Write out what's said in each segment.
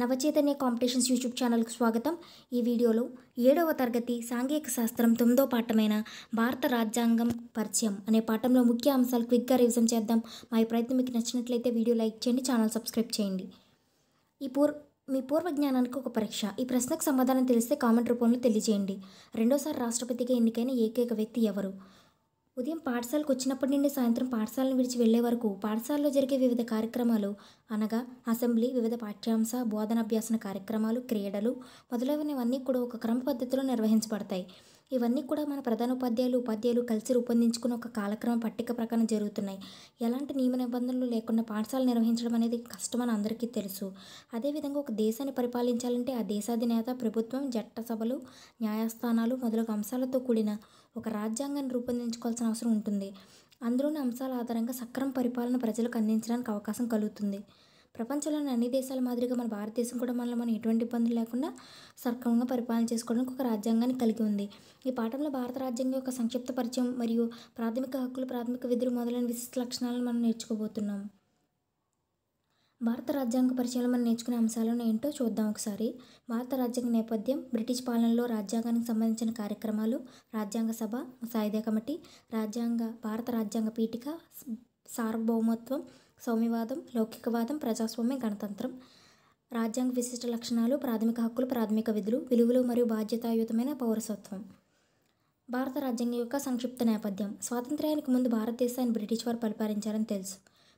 Navachaitanya competitions YouTube ఛానల్కు స్వాగతం ఈ వీడియోలో ఏడవ తరగతి సాంఘిక శాస్త్రం తొమ్మిదో పాఠమైన భారత రాజ్యాంగం పరిచయం అనే పాఠంలో ముఖ్య అంశాలు క్విక్గా రివిజన్ చేద్దాం మా ఈ ప్రయత్నం మీకు నచ్చినట్లయితే వీడియో లైక్ చేయండి ఛానల్ సబ్స్క్రైబ్ చేయండి ఈ పూర్ మీ పూర్వ జ్ఞానానికి ఒక పరీక్ష ఈ ప్రశ్నకు సమాధానం తెలిస్తే కామెంట్ రూపంలో తెలియజేయండి రెండోసారి రాష్ట్రపతిగా ఎన్నికైన ఏకైక వ్యక్తి ఎవరు ఉదయం పాఠశాలకు వచ్చినప్పటి నుండి సాయంత్రం పాఠశాలను విడిచి వెళ్లే వరకు పాఠశాలలో జరిగే వివిధ కార్యక్రమాలు అనగా అసెంబ్లీ వివిధ పాఠ్యాంశ బోధనాభ్యాసన కార్యక్రమాలు క్రీడలు మొదలైనవన్నీ కూడా ఒక క్రమ పద్ధతిలో నిర్వహించబడతాయి ఇవన్నీ కూడా మన ప్రధాన ఉపాధ్యాయులు ఉపాధ్యాయులు కలిసి రూపొందించుకున్న ఒక కాలక్రమ పట్టిక ప్రకారం జరుగుతున్నాయి ఎలాంటి నియమ నిబంధనలు లేకుండా పాఠశాల నిర్వహించడం అనేది కష్టమని అందరికీ తెలుసు అదేవిధంగా ఒక దేశాన్ని పరిపాలించాలంటే ఆ దేశాధినేత ప్రభుత్వం సభలు న్యాయస్థానాలు మొదలగు అంశాలతో కూడిన ఒక రాజ్యాంగాన్ని రూపొందించుకోవాల్సిన అవసరం ఉంటుంది అందులోని అంశాల ఆధారంగా సక్రమ పరిపాలన ప్రజలకు అందించడానికి అవకాశం కలుగుతుంది ప్రపంచంలోని అన్ని దేశాల మాదిరిగా మన భారతదేశం కూడా మనల్ని మనం ఎటువంటి ఇబ్బందులు లేకుండా సక్రమంగా పరిపాలన చేసుకోవడానికి ఒక రాజ్యాంగాన్ని కలిగి ఉంది ఈ పాఠంలో భారత రాజ్యాంగం యొక్క సంక్షిప్త పరిచయం మరియు ప్రాథమిక హక్కులు ప్రాథమిక విధులు మొదలైన విశిష్ట లక్షణాలను మనం నేర్చుకోబోతున్నాం భారత రాజ్యాంగ పరిచయంలో మనం నేర్చుకునే అంశాలను ఏంటో చూద్దాం ఒకసారి భారత రాజ్యాంగ నేపథ్యం బ్రిటిష్ పాలనలో రాజ్యాంగానికి సంబంధించిన కార్యక్రమాలు రాజ్యాంగ సభ ముసాయిదా కమిటీ రాజ్యాంగ భారత రాజ్యాంగ పీఠిక సార్వభౌమత్వం సౌమ్యవాదం లౌకికవాదం ప్రజాస్వామ్య గణతంత్రం రాజ్యాంగ విశిష్ట లక్షణాలు ప్రాథమిక హక్కులు ప్రాథమిక విధులు విలువలు మరియు బాధ్యతాయుతమైన పౌరసత్వం భారత రాజ్యాంగం యొక్క సంక్షిప్త నేపథ్యం స్వాతంత్రానికి ముందు భారతదేశాన్ని బ్రిటిష్ వారు పరిపాలించారని తెలుసు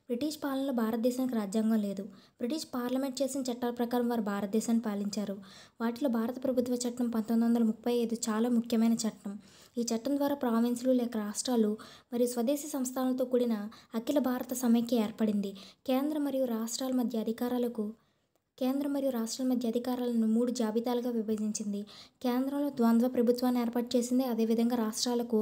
బ్రిటిష్ పాలనలో భారతదేశానికి రాజ్యాంగం లేదు బ్రిటిష్ పార్లమెంట్ చేసిన చట్టాల ప్రకారం వారు భారతదేశాన్ని పాలించారు వాటిలో భారత ప్రభుత్వ చట్టం పంతొమ్మిది వందల ముప్పై ఐదు చాలా ముఖ్యమైన చట్టం ఈ చట్టం ద్వారా ప్రావిన్సులు లేక రాష్ట్రాలు మరియు స్వదేశీ సంస్థానాలతో కూడిన అఖిల భారత సమైక్య ఏర్పడింది కేంద్ర మరియు రాష్ట్రాల మధ్య అధికారాలకు కేంద్రం మరియు రాష్ట్రాల మధ్య అధికారాలను మూడు జాబితాలుగా విభజించింది కేంద్రంలో ద్వంద్వ ప్రభుత్వాన్ని ఏర్పాటు చేసింది అదేవిధంగా రాష్ట్రాలకు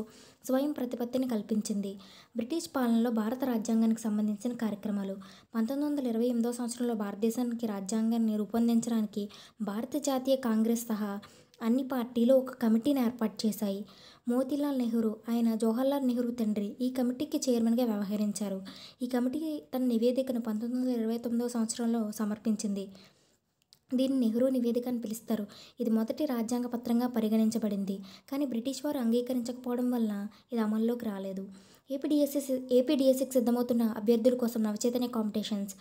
స్వయం ప్రతిపత్తిని కల్పించింది బ్రిటిష్ పాలనలో భారత రాజ్యాంగానికి సంబంధించిన కార్యక్రమాలు పంతొమ్మిది వందల ఇరవై ఎనిమిదో సంవత్సరంలో భారతదేశానికి రాజ్యాంగాన్ని రూపొందించడానికి భారత జాతీయ కాంగ్రెస్ సహా అన్ని పార్టీలు ఒక కమిటీని ఏర్పాటు చేశాయి మోతీలాల్ నెహ్రూ ఆయన జవహర్లాల్ నెహ్రూ తండ్రి ఈ కమిటీకి చైర్మన్గా వ్యవహరించారు ఈ కమిటీ తన నివేదికను పంతొమ్మిది వందల ఇరవై తొమ్మిదవ సంవత్సరంలో సమర్పించింది దీన్ని నెహ్రూ నివేదిక అని పిలుస్తారు ఇది మొదటి రాజ్యాంగ పత్రంగా పరిగణించబడింది కానీ బ్రిటిష్ వారు అంగీకరించకపోవడం వలన ఇది అమల్లోకి రాలేదు ఏపీడిఎస్ఎస్ ఏపీడిఎస్సికి సిద్ధమవుతున్న అభ్యర్థుల కోసం నవచైతన్య కాంపిటీషన్స్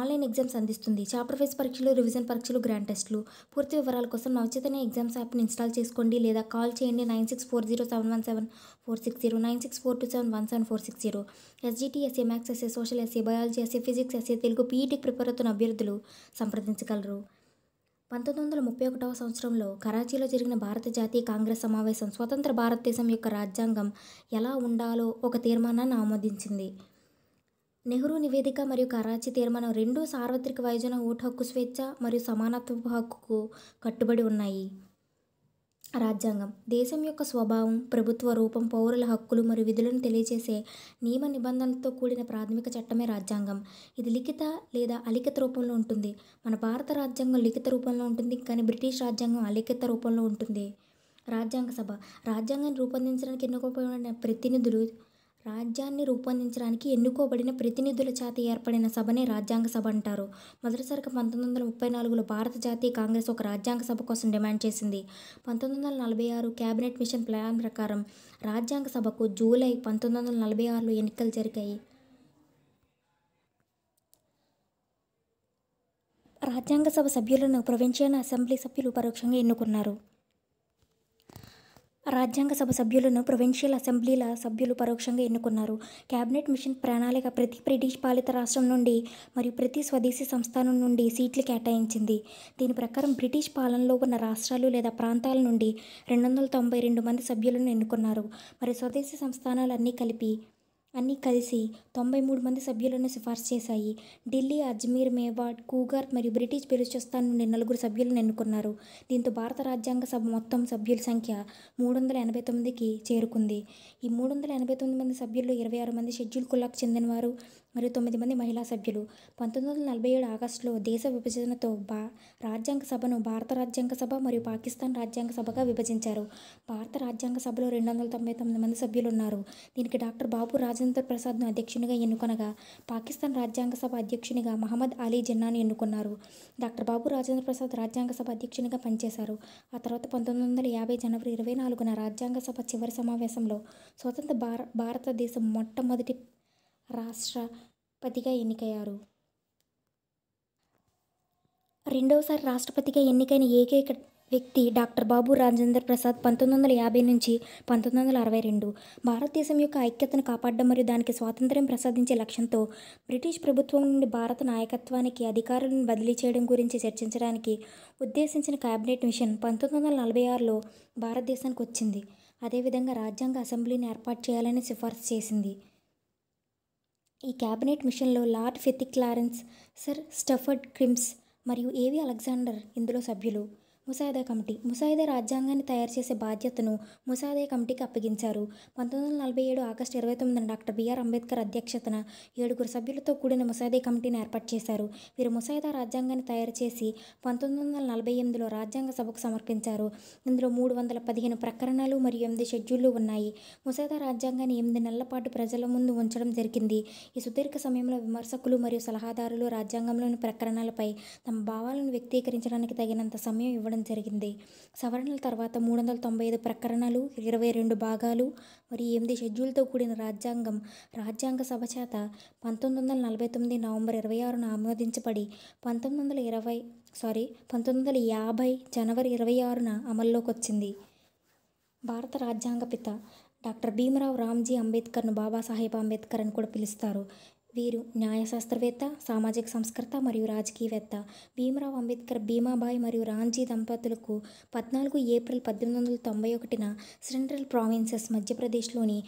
ఆన్లైన్ ఎగ్జామ్స్ అందిస్తుంది చాప్టర్ వైజ్ పరీక్షలు రివిజన్ పరీక్షలు గ్రాండ్ టెస్టులు పూర్తి వివరాల కోసం నవచేతనే ఎగ్జామ్స్ యాప్ని ఇన్స్టాల్ చేసుకోండి లేదా కాల్ చేయండి nine six four zero seven one seven four six zero nine six four two seven one seven four six zero SGT SA maths SA social SA biology SA physics SA Telugu పీఈటీకి prepare అవుతున్న అభ్యర్థులు సంప్రదించగలరు పంతొమ్మిది వందల ముప్పై ఒకటవ సంవత్సరంలో కరాచీలో జరిగిన భారత జాతీయ కాంగ్రెస్ సమావేశం స్వతంత్ర భారతదేశం యొక్క రాజ్యాంగం ఎలా ఉండాలో ఒక తీర్మానాన్ని ఆమోదించింది నెహ్రూ నివేదిక మరియు కరాచీ తీర్మానం రెండు సార్వత్రిక వయోజన ఓటు హక్కు స్వేచ్ఛ మరియు సమానత్వపు హక్కుకు కట్టుబడి ఉన్నాయి రాజ్యాంగం దేశం యొక్క స్వభావం ప్రభుత్వ రూపం పౌరుల హక్కులు మరియు విధులను తెలియజేసే నియమ నిబంధనలతో కూడిన ప్రాథమిక చట్టమే రాజ్యాంగం ఇది లిఖిత లేదా అలిఖిత రూపంలో ఉంటుంది మన భారత రాజ్యాంగం లిఖిత రూపంలో ఉంటుంది కానీ బ్రిటిష్ రాజ్యాంగం అలిఖిత రూపంలో ఉంటుంది రాజ్యాంగ సభ రాజ్యాంగాన్ని రూపొందించడానికి ఎన్నుకోబడిన ప్రతినిధులు రాజ్యాన్ని రూపొందించడానికి ఎన్నుకోబడిన ప్రతినిధుల చేత ఏర్పడిన సభనే రాజ్యాంగ సభ అంటారు మొదటిసారిగా పంతొమ్మిది వందల ముప్పై నాలుగులో భారత జాతీయ కాంగ్రెస్ ఒక రాజ్యాంగ సభ కోసం డిమాండ్ చేసింది పంతొమ్మిది వందల నలభై ఆరు క్యాబినెట్ మిషన్ ప్లాన్ ప్రకారం రాజ్యాంగ సభకు జూలై పంతొమ్మిది వందల నలభై ఆరులో ఎన్నికలు జరిగాయి రాజ్యాంగ సభ సభ్యులను ప్రొవిన్షియల్ అసెంబ్లీ సభ్యులు పరోక్షంగా ఎన్నుకున్నారు రాజ్యాంగ సభ సభ్యులను ప్రొవిన్షియల్ అసెంబ్లీల సభ్యులు పరోక్షంగా ఎన్నుకున్నారు క్యాబినెట్ మిషన్ ప్రణాళిక ప్రతి బ్రిటిష్ పాలిత రాష్ట్రం నుండి మరియు ప్రతి స్వదేశీ సంస్థానం నుండి సీట్లు కేటాయించింది దీని ప్రకారం బ్రిటిష్ పాలనలో ఉన్న రాష్ట్రాలు లేదా ప్రాంతాల నుండి రెండు వందల తొంభై రెండు మంది సభ్యులను ఎన్నుకున్నారు మరి స్వదేశీ సంస్థానాలన్నీ కలిపి అన్నీ కలిసి తొంభై మూడు మంది సభ్యులను సిఫార్సు చేశాయి ఢిల్లీ అజ్మీర్ మేవాడ్ కూగార్ మరియు బ్రిటిష్ బెలుచిస్తాన్ నుండి నలుగురు సభ్యులను ఎన్నుకున్నారు దీంతో భారత రాజ్యాంగ సభ మొత్తం సభ్యుల సంఖ్య మూడు వందల ఎనభై తొమ్మిదికి చేరుకుంది ఈ మూడు వందల ఎనభై తొమ్మిది మంది సభ్యుల్లో ఇరవై ఆరు మంది షెడ్యూల్ కులాకు చెందినవారు మరియు తొమ్మిది మంది మహిళా సభ్యులు పంతొమ్మిది వందల నలభై ఏడు ఆగస్టులో దేశ విభజనతో బా రాజ్యాంగ సభను భారత రాజ్యాంగ సభ మరియు పాకిస్తాన్ రాజ్యాంగ సభగా విభజించారు భారత రాజ్యాంగ సభలో రెండు వందల తొంభై తొమ్మిది మంది సభ్యులు ఉన్నారు దీనికి డాక్టర్ బాబు రాజేంద్ర ప్రసాద్ను అధ్యక్షునిగా ఎన్నుకొనగా పాకిస్తాన్ రాజ్యాంగ సభ అధ్యక్షునిగా మహమ్మద్ అలీ జిన్నాను ఎన్నుకున్నారు డాక్టర్ బాబు రాజేంద్ర ప్రసాద్ రాజ్యాంగ సభ అధ్యక్షునిగా పనిచేశారు ఆ తర్వాత పంతొమ్మిది వందల యాభై జనవరి ఇరవై నాలుగున రాజ్యాంగ సభ చివరి సమావేశంలో స్వతంత్ర భార భారతదేశం మొట్టమొదటి రాష్ట్రపతిగా ఎన్నికయ్యారు రెండవసారి రాష్ట్రపతిగా ఎన్నికైన ఏకైక వ్యక్తి డాక్టర్ బాబు రాజేంద్ర ప్రసాద్ పంతొమ్మిది వందల యాభై నుంచి పంతొమ్మిది వందల అరవై రెండు భారతదేశం యొక్క ఐక్యతను కాపాడడం మరియు దానికి స్వాతంత్ర్యం ప్రసాదించే లక్ష్యంతో బ్రిటిష్ ప్రభుత్వం నుండి భారత నాయకత్వానికి అధికారులను బదిలీ చేయడం గురించి చర్చించడానికి ఉద్దేశించిన క్యాబినెట్ మిషన్ పంతొమ్మిది వందల నలభై ఆరులో భారతదేశానికి వచ్చింది అదేవిధంగా రాజ్యాంగ అసెంబ్లీని ఏర్పాటు చేయాలని సిఫార్సు చేసింది ఈ క్యాబినెట్ మిషన్లో lord Clarence sir Stafford Cripps మరియు ఏవి అలెగ్జాండర్ ఇందులో సభ్యులు ముసాయిదా కమిటీ ముసాయిదా రాజ్యాంగాన్ని తయారు చేసే బాధ్యతను ముసాయిదా కమిటీకి అప్పగించారు పంతొమ్మిది వందల నలభై ఏడు ఆగస్టు ఇరవై తొమ్మిదిన డాక్టర్ బిఆర్ అంబేద్కర్ అధ్యక్షతన ఏడుగురు సభ్యులతో కూడిన ముసాయిదా కమిటీని ఏర్పాటు చేశారు వీరు ముసాయిదా రాజ్యాంగాన్ని తయారు చేసి పంతొమ్మిది వందల నలభై ఎనిమిదిలో రాజ్యాంగ సభకు సమర్పించారు ఇందులో మూడు వందల పదిహేను ప్రకరణలు మరియు ఎనిమిది షెడ్యూళ్లు ఉన్నాయి ముసాయిదా రాజ్యాంగాన్ని ఎనిమిది నెలల పాటు ప్రజల ముందు ఉంచడం జరిగింది ఈ సుదీర్ఘ సమయంలో విమర్శకులు మరియు సలహాదారులు రాజ్యాంగంలోని ప్రకరణలపై తమ భావాలను వ్యక్తీకరించడానికి తగినంత సమయం ఇవ్వడం చేయడం జరిగింది సవరణల తర్వాత మూడు వందల తొంభై ఐదు ప్రకరణలు ఇరవై రెండు భాగాలు మరియు ఎనిమిది షెడ్యూల్తో కూడిన రాజ్యాంగం రాజ్యాంగ సభ చేత పంతొమ్మిది వందల నలభై తొమ్మిది నవంబర్ ఇరవై ఆరున ఆమోదించబడి పంతొమ్మిది వందల ఇరవై సారీ పంతొమ్మిది వందల యాభై జనవరి ఇరవై ఆరున అమల్లోకి వచ్చింది భారత రాజ్యాంగ పిత డాక్టర్ భీమరావు రామ్జీ అంబేద్కర్ను బాబాసాహెబ్ అంబేద్కర్ అని కూడా పిలుస్తారు వీరు న్యాయ శాస్త్రవేత్త సామాజిక సంస్కర్త మరియు రాజకీయవేత్త భీమరావ్ అంబేద్కర్ భీమాబాయ్ మరియు రాంజీ దంపతులకు పద్నాలుగు ఏప్రిల్ పద్దెనిమిది వందల తొంభై ఒకటిన సెంట్రల్ ప్రావిన్సెస్ మధ్యప్రదేశ్లోని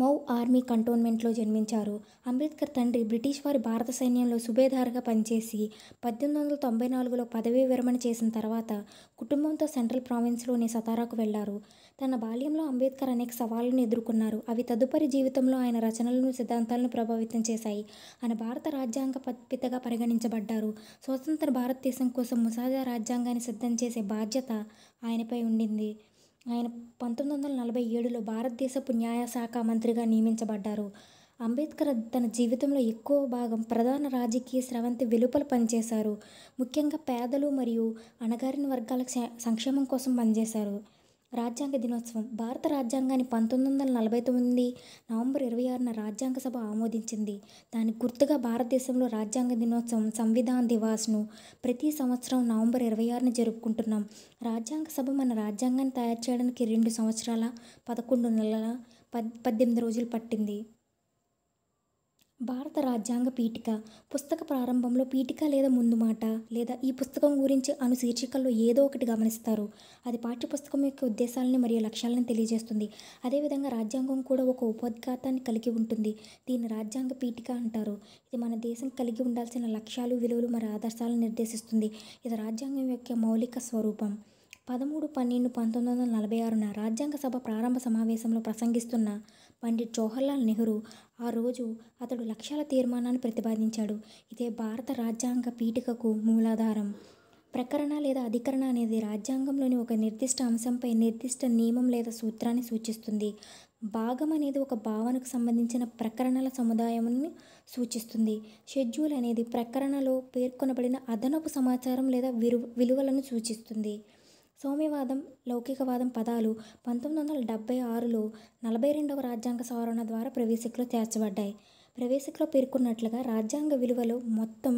మౌ ఆర్మీ కంటోన్మెంట్లో జన్మించారు అంబేద్కర్ తండ్రి బ్రిటిష్ వారి భారత సైన్యంలో సుబేదార్గా పనిచేసి పద్దెనిమిది వందల తొంభై నాలుగులో పదవీ విరమణ చేసిన తర్వాత కుటుంబంతో సెంట్రల్ ప్రావిన్స్లోని సతారాకు వెళ్లారు తన బాల్యంలో అంబేద్కర్ అనేక సవాళ్లను ఎదుర్కొన్నారు అవి తదుపరి జీవితంలో ఆయన రచనలను సిద్ధాంతాలను ప్రభావితం చేశాయి ఆయన భారత రాజ్యాంగ పితగా పరిగణించబడ్డారు స్వతంత్ర భారతదేశం కోసం ముసాజా రాజ్యాంగాన్ని సిద్ధం చేసే బాధ్యత ఆయనపై ఉండింది ఆయన పంతొమ్మిది వందల నలభై ఏడులో భారతదేశపు న్యాయశాఖ మంత్రిగా నియమించబడ్డారు అంబేద్కర్ తన జీవితంలో ఎక్కువ భాగం ప్రధాన రాజకీయ స్రవంతి వెలుపల పనిచేశారు ముఖ్యంగా పేదలు మరియు అణగారిన వర్గాల సంక్షేమం కోసం పనిచేశారు రాజ్యాంగ దినోత్సవం భారత రాజ్యాంగాన్ని పంతొమ్మిది వందల నలభై తొమ్మిది నవంబర్ ఇరవై ఆరున రాజ్యాంగ సభ ఆమోదించింది దానికి గుర్తుగా భారతదేశంలో రాజ్యాంగ దినోత్సవం సంవిధాన్ దివాస్ను ప్రతి సంవత్సరం నవంబర్ ఇరవై ఆరున జరుపుకుంటున్నాం రాజ్యాంగ సభ మన రాజ్యాంగాన్ని తయారు చేయడానికి రెండు సంవత్సరాల పదకొండు నెలల పద్ పద్దెనిమిది రోజులు పట్టింది భారత రాజ్యాంగ పీఠిక పుస్తక ప్రారంభంలో పీఠిక లేదా ముందు మాట లేదా ఈ పుస్తకం గురించి అను శీర్షికల్లో ఏదో ఒకటి గమనిస్తారు అది పాఠ్యపుస్తకం యొక్క ఉద్దేశాలని మరియు లక్ష్యాలను తెలియజేస్తుంది అదేవిధంగా రాజ్యాంగం కూడా ఒక ఉపోద్ఘాతాన్ని కలిగి ఉంటుంది దీన్ని రాజ్యాంగ పీఠిక అంటారు ఇది మన దేశం కలిగి ఉండాల్సిన లక్ష్యాలు విలువలు మరియు ఆదర్శాలను నిర్దేశిస్తుంది ఇది రాజ్యాంగం యొక్క మౌలిక స్వరూపం పదమూడు పన్నెండు పంతొమ్మిది వందల నలభై ఆరున రాజ్యాంగ సభ ప్రారంభ సమావేశంలో ప్రసంగిస్తున్న పండిట్ జవహర్లాల్ నెహ్రూ ఆ రోజు అతడు లక్ష్యాల తీర్మానాన్ని ప్రతిపాదించాడు ఇదే భారత రాజ్యాంగ పీఠికకు మూలాధారం ప్రకరణ లేదా అధికరణ అనేది రాజ్యాంగంలోని ఒక నిర్దిష్ట అంశంపై నిర్దిష్ట నియమం లేదా సూత్రాన్ని సూచిస్తుంది భాగం అనేది ఒక భావనకు సంబంధించిన ప్రకరణల సముదాయంను సూచిస్తుంది షెడ్యూల్ అనేది ప్రకరణలో పేర్కొనబడిన అదనపు సమాచారం లేదా విలు విలువలను సూచిస్తుంది సౌమ్యవాదం లౌకికవాదం పదాలు పంతొమ్మిది వందల డెబ్బై ఆరులో నలభై రెండవ రాజ్యాంగ సవరణ ద్వారా ప్రవేశికలో చేర్చబడ్డాయి ప్రవేశికలో పేర్కొన్నట్లుగా రాజ్యాంగ విలువలు మొత్తం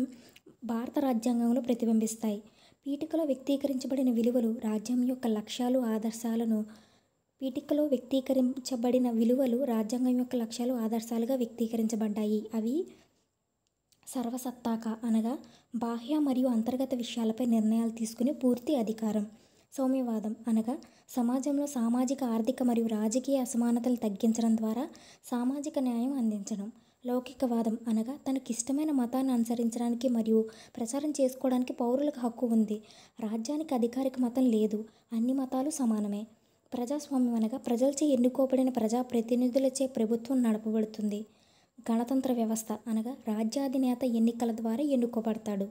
భారత రాజ్యాంగంలో ప్రతిబింబిస్తాయి పీఠికలో వ్యక్తీకరించబడిన విలువలు రాజ్యం యొక్క లక్ష్యాలు ఆదర్శాలను పీఠికలో వ్యక్తీకరించబడిన విలువలు రాజ్యాంగం యొక్క లక్ష్యాలు ఆదర్శాలుగా వ్యక్తీకరించబడ్డాయి అవి సర్వసత్తాక అనగా బాహ్య మరియు అంతర్గత విషయాలపై నిర్ణయాలు తీసుకునే పూర్తి అధికారం సౌమ్యవాదం అనగా సమాజంలో సామాజిక ఆర్థిక మరియు రాజకీయ అసమానతలు తగ్గించడం ద్వారా సామాజిక న్యాయం అందించడం లౌకికవాదం అనగా తనకి ఇష్టమైన మతాన్ని అనుసరించడానికి మరియు ప్రచారం చేసుకోవడానికి పౌరులకు హక్కు ఉంది రాజ్యానికి అధికారిక మతం లేదు అన్ని మతాలు సమానమే ప్రజాస్వామ్యం అనగా ప్రజలచే ఎన్నుకోబడిన ప్రజాప్రతినిధులచే ప్రభుత్వం నడపబడుతుంది గణతంత్ర వ్యవస్థ అనగా రాజ్యాధినేత ఎన్నికల ద్వారా ఎన్నుకోబడతాడు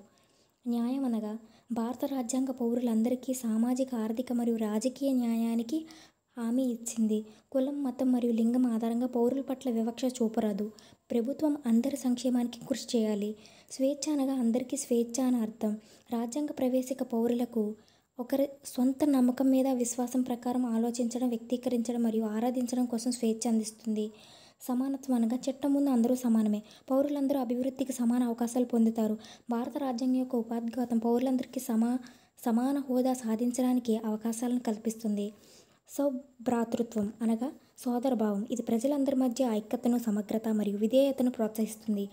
న్యాయం అనగా భారత రాజ్యాంగ పౌరులందరికీ సామాజిక ఆర్థిక మరియు రాజకీయ న్యాయానికి హామీ ఇచ్చింది కులం మతం మరియు లింగం ఆధారంగా పౌరుల పట్ల వివక్ష చూపరాదు ప్రభుత్వం అందరి సంక్షేమానికి కృషి చేయాలి స్వేచ్ఛ అనగా అందరికీ స్వేచ్ఛ అని అర్థం రాజ్యాంగ ప్రవేశిక పౌరులకు ఒకరి సొంత నమ్మకం మీద విశ్వాసం ప్రకారం ఆలోచించడం వ్యక్తీకరించడం మరియు ఆరాధించడం కోసం స్వేచ్ఛ అందిస్తుంది సమానత్వం అనగా చట్టం ముందు అందరూ సమానమే పౌరులందరూ అభివృద్ధికి సమాన అవకాశాలు పొందుతారు భారత రాజ్యాంగం యొక్క ఉపాధిఘాతం పౌరులందరికీ సమా సమాన హోదా సాధించడానికి అవకాశాలను కల్పిస్తుంది సౌభ్రాతృత్వం అనగా సోదరభావం ఇది ప్రజలందరి మధ్య ఐక్యతను సమగ్రత మరియు విధేయతను ప్రోత్సహిస్తుంది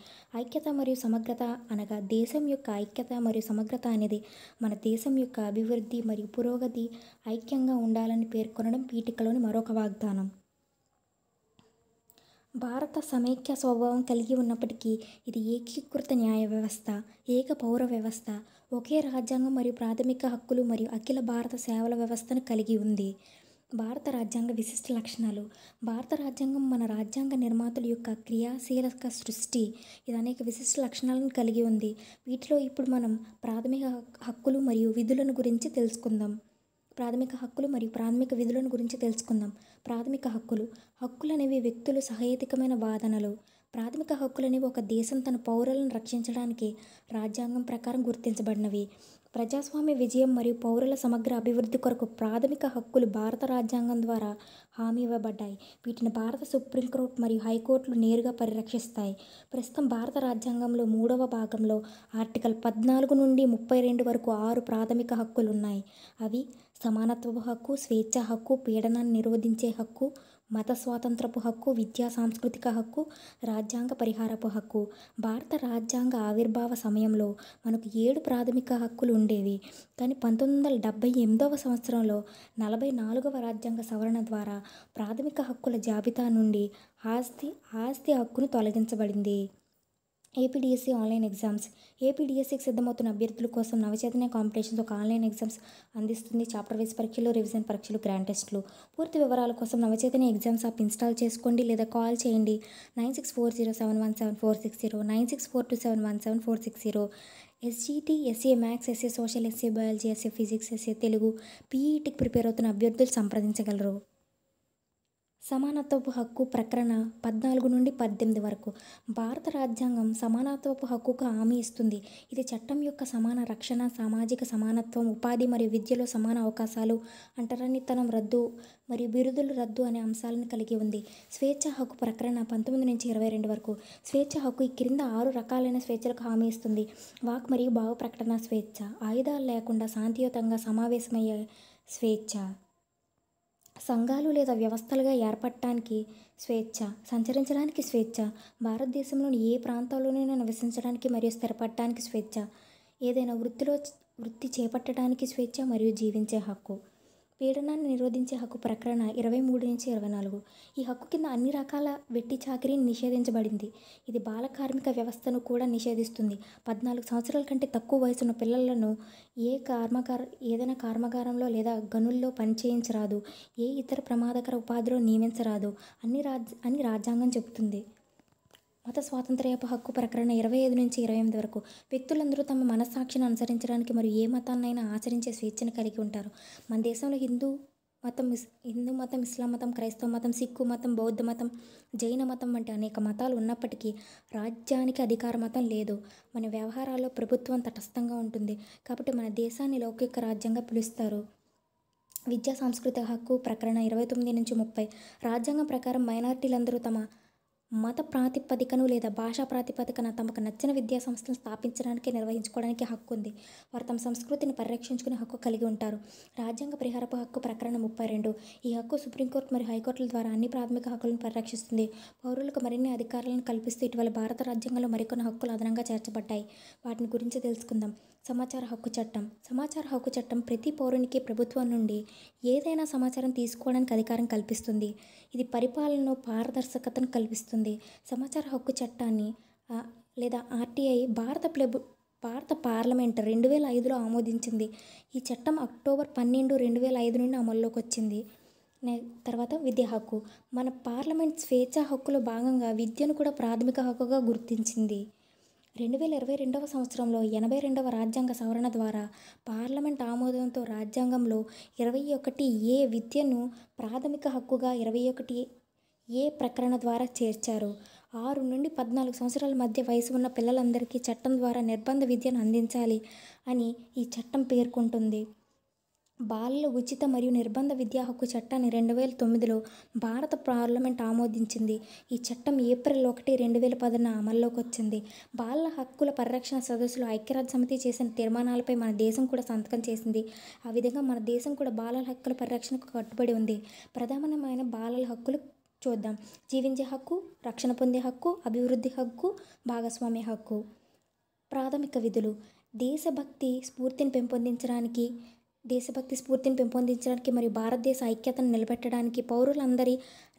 ఐక్యత మరియు సమగ్రత అనగా దేశం యొక్క ఐక్యత మరియు సమగ్రత అనేది మన దేశం యొక్క అభివృద్ధి మరియు పురోగతి ఐక్యంగా ఉండాలని పేర్కొనడం పీఠికలోని మరొక వాగ్దానం భారత సమైక్య స్వభావం కలిగి ఉన్నప్పటికీ ఇది ఏకీకృత న్యాయ వ్యవస్థ ఏక పౌర వ్యవస్థ ఒకే రాజ్యాంగం మరియు ప్రాథమిక హక్కులు మరియు అఖిల భారత సేవల వ్యవస్థను కలిగి ఉంది భారత రాజ్యాంగ విశిష్ట లక్షణాలు భారత రాజ్యాంగం మన రాజ్యాంగ నిర్మాతల యొక్క క్రియాశీలక సృష్టి ఇది అనేక విశిష్ట లక్షణాలను కలిగి ఉంది వీటిలో ఇప్పుడు మనం ప్రాథమిక హక్కులు మరియు విధులను గురించి తెలుసుకుందాం ప్రాథమిక హక్కులు మరియు ప్రాథమిక విధులను గురించి తెలుసుకుందాం ప్రాథమిక హక్కులు హక్కులు అనేవి వ్యక్తులు సహేతుకమైన వాదనలు ప్రాథమిక హక్కులనేవి ఒక దేశం తన పౌరులను రక్షించడానికి రాజ్యాంగం ప్రకారం గుర్తించబడినవి ప్రజాస్వామ్య విజయం మరియు పౌరుల సమగ్ర అభివృద్ధి కొరకు ప్రాథమిక హక్కులు భారత రాజ్యాంగం ద్వారా హామీ ఇవ్వబడ్డాయి వీటిని భారత సుప్రీంకోర్టు మరియు హైకోర్టులు నేరుగా పరిరక్షిస్తాయి ప్రస్తుతం భారత రాజ్యాంగంలో మూడవ భాగంలో ఆర్టికల్ పద్నాలుగు నుండి ముప్పై రెండు వరకు ఆరు ప్రాథమిక హక్కులు ఉన్నాయి అవి సమానత్వ హక్కు స్వేచ్ఛ హక్కు పీడనాన్ని నిరోధించే హక్కు మత స్వాతంత్రపు హక్కు విద్యా సాంస్కృతిక హక్కు రాజ్యాంగ పరిహారపు హక్కు భారత రాజ్యాంగ ఆవిర్భావ సమయంలో మనకు ఏడు ప్రాథమిక హక్కులు ఉండేవి కానీ పంతొమ్మిది వందల డెబ్భై ఎనిమిదవ సంవత్సరంలో నలభై నాలుగవ రాజ్యాంగ సవరణ ద్వారా ప్రాథమిక హక్కుల జాబితా నుండి ఆస్తి ఆస్తి హక్కును తొలగించబడింది ఏపీడిఎస్సీ ఆన్లైన్ ఎగ్జామ్స్ ఏపీడిఎస్సీకి సిద్ధమవుతున్న అభ్యర్థుల కోసం నవచైతన్య కాంపిటీషన్స్ ఒక ఆన్లైన్ ఎగ్జామ్స్ అందిస్తుంది చాప్టర్ వైజ్ పరీక్షలు రివిజన్ పరీక్షలు గ్రాండ్ టెస్ట్లు పూర్తి వివరాల కోసం నవచైతన్య ఎగ్జామ్స్ ఆప్ ఇన్స్టాల్ చేసుకోండి లేదా కాల్ చేయండి nine six four zero seven one seven four six zero nine six four two seven one seven four six zero SGT SA maths SA social SA biology SA physics SA Telugu పీఈటీకి prepare అవుతున్న అభ్యర్థులు సంప్రదించగలరు సమానత్వపు హక్కు ప్రకరణ పద్నాలుగు నుండి పద్దెనిమిది వరకు భారత రాజ్యాంగం సమానత్వపు హక్కుకు హామీ ఇస్తుంది ఇది చట్టం యొక్క సమాన రక్షణ సామాజిక సమానత్వం ఉపాధి మరియు విద్యలో సమాన అవకాశాలు అంటరానితనం రద్దు మరియు బిరుదులు రద్దు అనే అంశాలను కలిగి ఉంది స్వేచ్ఛ హక్కు ప్రకరణ పంతొమ్మిది నుంచి ఇరవై రెండు వరకు స్వేచ్ఛ హక్కు ఈ క్రింద ఆరు రకాలైన స్వేచ్ఛలకు హామీ ఇస్తుంది వాక్ మరియు భావ ప్రకటన స్వేచ్ఛ ఆయుధాలు లేకుండా శాంతియుతంగా సమావేశమయ్యే స్వేచ్ఛ సంఘాలు లేదా వ్యవస్థలుగా ఏర్పడటానికి స్వేచ్ఛ సంచరించడానికి స్వేచ్ఛ భారతదేశంలోని ఏ ప్రాంతంలోనైనా నివసించడానికి మరియు స్థిరపడటానికి స్వేచ్ఛ ఏదైనా వృత్తిలో వృత్తి చేపట్టడానికి స్వేచ్ఛ మరియు జీవించే హక్కు పీడనాన్ని నిరోధించే హక్కు ప్రకరణ ఇరవై మూడు నుంచి ఇరవై నాలుగు ఈ హక్కు కింద అన్ని రకాల వెట్టి చాకరీ నిషేధించబడింది ఇది బాల కార్మిక వ్యవస్థను కూడా నిషేధిస్తుంది పద్నాలుగు సంవత్సరాల కంటే తక్కువ వయసున్న పిల్లలను ఏ కర్మకార ఏదైనా కర్మకారంలో లేదా గనుల్లో పనిచేయించరాదు ఏ ఇతర ప్రమాదకర ఉపాధిలో నియమించరాదు అన్ని రాజ్ అని రాజ్యాంగం చెబుతుంది మత స్వాతంత్ర్యపు హక్కు ప్రకరణ ఇరవై ఐదు నుంచి ఇరవై ఎనిమిది వరకు వ్యక్తులందరూ తమ మనస్సాక్షిని అనుసరించడానికి మరియు ఏ మతాన్నైనా ఆచరించే స్వేచ్ఛను కలిగి ఉంటారు మన దేశంలో హిందూ మతం హిందూ మతం ఇస్లాం మతం క్రైస్తవ మతం సిక్కు మతం బౌద్ధ మతం జైన మతం వంటి అనేక మతాలు ఉన్నప్పటికీ రాజ్యానికి అధికార మతం లేదు మన వ్యవహారాల్లో ప్రభుత్వం తటస్థంగా ఉంటుంది కాబట్టి మన దేశాన్ని లౌకిక రాజ్యంగా పిలుస్తారు విద్యా సాంస్కృతిక హక్కు ప్రకరణ ఇరవై తొమ్మిది నుంచి ముప్పై రాజ్యాంగం ప్రకారం మైనార్టీలందరూ తమ మత ప్రాతిపదికను లేదా భాషా ప్రాతిపదికన తమకు నచ్చిన విద్యా సంస్థలను స్థాపించడానికి నిర్వహించుకోవడానికి హక్కు ఉంది వారు తమ సంస్కృతిని పరిరక్షించుకునే హక్కు కలిగి ఉంటారు రాజ్యాంగ పరిహారపు హక్కు ప్రకరణ ముప్పై రెండు ఈ హక్కు సుప్రీంకోర్టు మరియు హైకోర్టుల ద్వారా అన్ని ప్రాథమిక హక్కులను పరిరక్షిస్తుంది పౌరులకు మరిన్ని అధికారాలను కల్పిస్తూ ఇటీవల భారత రాజ్యాంగంలో మరికొన్ని హక్కులు అదనంగా చేర్చబడ్డాయి వాటిని గురించి తెలుసుకుందాం సమాచార హక్కు చట్టం సమాచార హక్కు చట్టం ప్రతి పౌరునికి ప్రభుత్వం నుండి ఏదైనా సమాచారం తీసుకోవడానికి అధికారం కల్పిస్తుంది ఇది పరిపాలనలో పారదర్శకతను కల్పిస్తుంది సమాచార హక్కు చట్టాన్ని లేదా ఆర్టీఐ భారత ప్రభు భారత పార్లమెంట్ రెండు వేల ఐదులో ఆమోదించింది ఈ చట్టం అక్టోబర్ పన్నెండు రెండు వేల ఐదు నుండి అమల్లోకి వచ్చింది తర్వాత విద్యా హక్కు మన పార్లమెంట్ స్వేచ్ఛా హక్కులో భాగంగా విద్యను కూడా ప్రాథమిక హక్కుగా గుర్తించింది రెండు వేల ఇరవై రెండవ సంవత్సరంలో ఎనభై రెండవ రాజ్యాంగ సవరణ ద్వారా పార్లమెంట్ ఆమోదంతో రాజ్యాంగంలో ఇరవై ఒకటి ఏ విద్యను ప్రాథమిక హక్కుగా ఇరవై ఒకటి ఏ ప్రకరణ ద్వారా చేర్చారు ఆరు నుండి పద్నాలుగు సంవత్సరాల మధ్య వయసు ఉన్న పిల్లలందరికీ చట్టం ద్వారా నిర్బంధ విద్యను అందించాలి అని ఈ చట్టం పేర్కొంటుంది బాలల ఉచిత మరియు నిర్బంధ విద్యా హక్కు చట్టాన్ని రెండు వేల తొమ్మిదిలో భారత పార్లమెంట్ ఆమోదించింది ఈ చట్టం ఏప్రిల్ ఒకటి రెండు వేల పదిన అమల్లోకి వచ్చింది బాలల హక్కుల పరిరక్షణ సదస్సులో ఐక్యరాజ్య సమితి చేసిన తీర్మానాలపై మన దేశం కూడా సంతకం చేసింది ఆ విధంగా మన దేశం కూడా బాలల హక్కుల పరిరక్షణకు కట్టుబడి ఉంది ప్రధానమైన బాలల హక్కులు చూద్దాం జీవించే హక్కు రక్షణ పొందే హక్కు అభివృద్ధి హక్కు భాగస్వామ్య హక్కు ప్రాథమిక విధులు దేశభక్తి స్ఫూర్తిని పెంపొందించడానికి దేశభక్తి స్ఫూర్తిని పెంపొందించడానికి మరియు భారతదేశ ఐక్యతను నిలబెట్టడానికి పౌరులందరి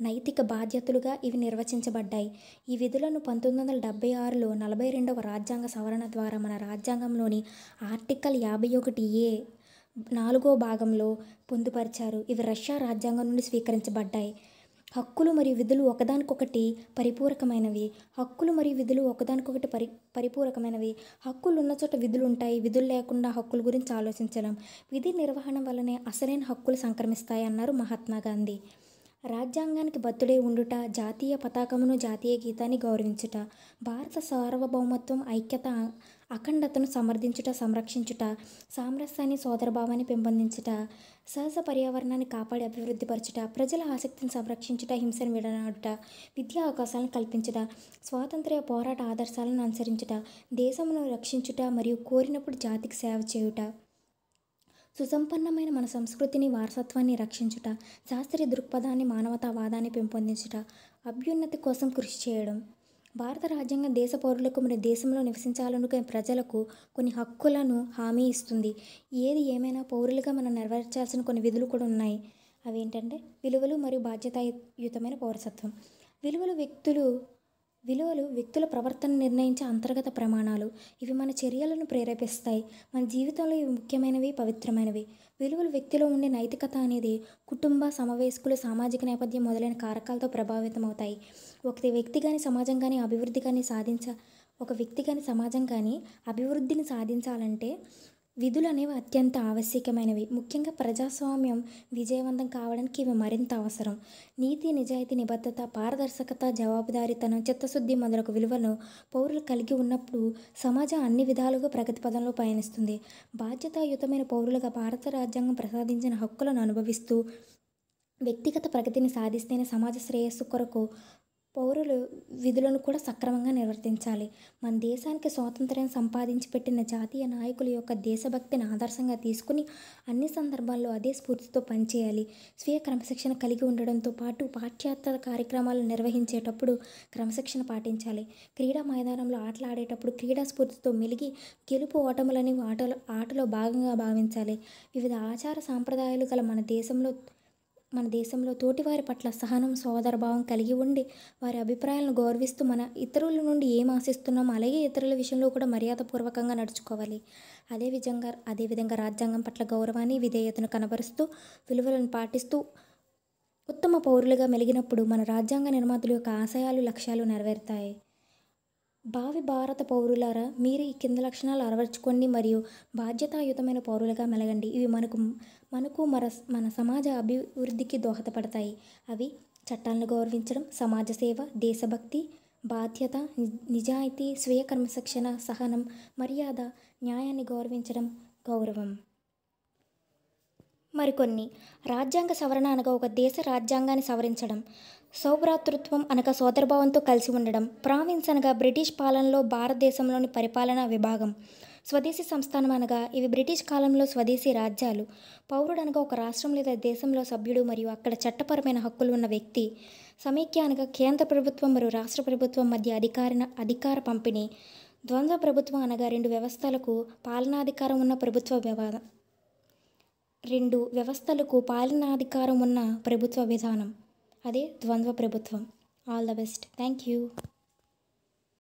నైతిక బాధ్యతలుగా ఇవి నిర్వచించబడ్డాయి ఈ విధులను పంతొమ్మిది వందల డెబ్బై ఆరులో నలభై రెండవ రాజ్యాంగ సవరణ ద్వారా మన రాజ్యాంగంలోని ఆర్టికల్ యాభై ఒకటి ఏ నాలుగో భాగంలో పొందుపరిచారు ఇవి రష్యా రాజ్యాంగం నుండి స్వీకరించబడ్డాయి హక్కులు మరియు విధులు ఒకదానికొకటి పరిపూరకమైనవి హక్కులు మరియు విధులు ఒకదానికొకటి పరి పరిపూరకమైనవి హక్కులు ఉన్న చోట విధులు ఉంటాయి విధులు లేకుండా హక్కుల గురించి ఆలోచించడం విధి నిర్వహణ వల్లనే అసలైన హక్కులు సంక్రమిస్తాయి అన్నారు మహాత్మా గాంధీ రాజ్యాంగానికి బద్దుడే ఉండుట జాతీయ పతాకమును జాతీయ గీతాన్ని గౌరవించుట భారత సార్వభౌమత్వం ఐక్యత అఖండతను సమర్థించుట సంరక్షించుట సామరస్యాన్ని సోదరభావాన్ని పెంపొందించుట సహజ పర్యావరణాన్ని కాపాడి అభివృద్ధిపరచుట ప్రజల ఆసక్తిని సంరక్షించుట హింసను విడనాడుట విద్యా అవకాశాలను కల్పించుట స్వాతంత్ర్య పోరాట ఆదర్శాలను అనుసరించుట దేశమును రక్షించుట మరియు కోరినప్పుడు జాతికి సేవ చేయుట సుసంపన్నమైన మన సంస్కృతిని వారసత్వాన్ని రక్షించుట శాస్త్రీయ దృక్పథాన్ని మానవతావాదాన్ని పెంపొందించుట అభ్యున్నతి కోసం కృషి చేయడం భారత రాజ్యాంగం దేశ పౌరులకు మన దేశంలో నివసించాలనుకునే ప్రజలకు కొన్ని హక్కులను హామీ ఇస్తుంది ఏది ఏమైనా పౌరులుగా మనం నెరవేర్చాల్సిన కొన్ని విధులు కూడా ఉన్నాయి అవి ఏంటంటే విలువలు మరియు బాధ్యతాయుతమైన పౌరసత్వం విలువలు వ్యక్తులు విలువలు వ్యక్తుల ప్రవర్తన నిర్ణయించే అంతర్గత ప్రమాణాలు ఇవి మన చర్యలను ప్రేరేపిస్తాయి మన జీవితంలో ఇవి ముఖ్యమైనవి పవిత్రమైనవి విలువలు వ్యక్తిలో ఉండే నైతికత అనేది కుటుంబ సమావేశకులు సామాజిక నేపథ్యం మొదలైన కారకాలతో ప్రభావితమవుతాయి ఒక వ్యక్తి కానీ సమాజం కానీ అభివృద్ధి కానీ సాధించ ఒక వ్యక్తి కానీ సమాజం కానీ అభివృద్ధిని సాధించాలంటే విధులు అనేవి అత్యంత ఆవశ్యకమైనవి ముఖ్యంగా ప్రజాస్వామ్యం విజయవంతం కావడానికి ఇవి మరింత అవసరం నీతి నిజాయితీ నిబద్ధత పారదర్శకత జవాబుదారీతనం చిత్తశుద్ధి మొదలగు విలువలను పౌరులు కలిగి ఉన్నప్పుడు సమాజం అన్ని విధాలుగా ప్రగతి పదంలో పయనిస్తుంది బాధ్యతాయుతమైన పౌరులుగా భారత రాజ్యాంగం ప్రసాదించిన హక్కులను అనుభవిస్తూ వ్యక్తిగత ప్రగతిని సాధిస్తేనే సమాజ శ్రేయస్సు కొరకు పౌరులు విధులను కూడా సక్రమంగా నిర్వర్తించాలి మన దేశానికి స్వాతంత్ర్యం సంపాదించి పెట్టిన జాతీయ నాయకుల యొక్క దేశభక్తిని ఆదర్శంగా తీసుకుని అన్ని సందర్భాల్లో అదే స్ఫూర్తితో పనిచేయాలి స్వీయ క్రమశిక్షణ కలిగి ఉండడంతో పాటు పాఠ్యాత్ర కార్యక్రమాలు నిర్వహించేటప్పుడు క్రమశిక్షణ పాటించాలి క్రీడా మైదానంలో ఆటలు ఆడేటప్పుడు క్రీడా స్ఫూర్తితో మెలిగి గెలుపు ఓటములని ఆటలో ఆటలో భాగంగా భావించాలి వివిధ ఆచార సాంప్రదాయాలు గల మన దేశంలో మన దేశంలో తోటివారి పట్ల సహనం సోదరభావం కలిగి ఉండి వారి అభిప్రాయాలను గౌరవిస్తూ మన ఇతరుల నుండి ఏం ఆశిస్తున్నాం అలాగే ఇతరుల విషయంలో కూడా మర్యాదపూర్వకంగా నడుచుకోవాలి అదే విధంగా అదేవిధంగా రాజ్యాంగం పట్ల గౌరవాన్ని విధేయతను కనబరుస్తూ విలువలను పాటిస్తూ ఉత్తమ పౌరులుగా మెలిగినప్పుడు మన రాజ్యాంగ నిర్మాతల యొక్క ఆశయాలు లక్ష్యాలు నెరవేరుతాయి భావి భారత పౌరులారా మీరు ఈ కింద లక్షణాలు అరవర్చుకోండి మరియు బాధ్యతాయుతమైన పౌరులుగా మెలగండి ఇవి మనకు మనకు మన మన సమాజ అభివృద్ధికి దోహదపడతాయి అవి చట్టాలను గౌరవించడం సమాజ సేవ దేశభక్తి బాధ్యత నిజాయితీ స్వీయ కర్మశిక్షణ సహనం మర్యాద న్యాయాన్ని గౌరవించడం గౌరవం మరికొన్ని రాజ్యాంగ సవరణ అనగా ఒక దేశ రాజ్యాంగాన్ని సవరించడం సౌభ్రాతృత్వం అనగా సోదరభావంతో కలిసి ఉండడం ప్రావిన్స్ అనగా బ్రిటిష్ పాలనలో భారతదేశంలోని పరిపాలనా విభాగం స్వదేశీ సంస్థానం అనగా ఇవి బ్రిటిష్ కాలంలో స్వదేశీ రాజ్యాలు పౌరుడు అనగా ఒక రాష్ట్రం లేదా దేశంలో సభ్యుడు మరియు అక్కడ చట్టపరమైన హక్కులు ఉన్న వ్యక్తి సమైక్య అనగా కేంద్ర ప్రభుత్వం మరియు రాష్ట్ర ప్రభుత్వం మధ్య అధికారిన అధికార పంపిణీ ద్వంద్వ ప్రభుత్వం అనగా రెండు వ్యవస్థలకు పాలనాధికారం ఉన్న ప్రభుత్వ రెండు వ్యవస్థలకు పాలనాధికారం ఉన్న ప్రభుత్వ విధానం అదే ద్వంద్వ ప్రభుత్వం all the best thank you